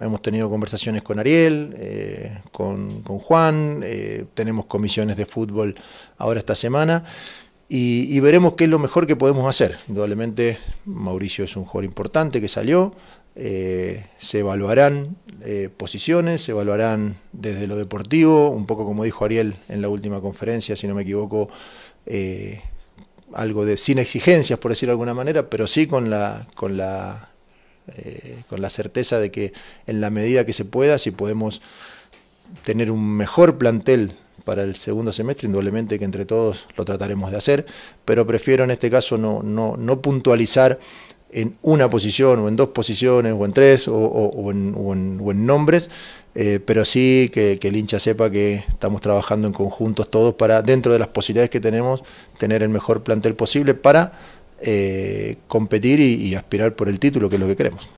Hemos tenido conversaciones con Ariel, eh, con, Juan, eh, tenemos comisiones de fútbol ahora esta semana y, veremos qué es lo mejor que podemos hacer. Indudablemente Mauricio es un jugador importante que salió, eh, se evaluarán posiciones, se evaluarán desde lo deportivo, un poco como dijo Ariel en la última conferencia, si no me equivoco, algo de sin exigencias por decirlo de alguna manera, pero sí con la... Con la eh, con la certeza de que en la medida que se pueda, si podemos tener un mejor plantel para el segundo semestre, indudablemente que entre todos lo trataremos de hacer, pero prefiero en este caso no, no, no puntualizar en una posición o en dos posiciones o en tres o, en, nombres, eh, pero sí que, que, el hincha sepa que estamos trabajando en conjuntos todos para, dentro de las posibilidades que tenemos, tener el mejor plantel posible para eh, competir y aspirar por el título, que es lo que queremos.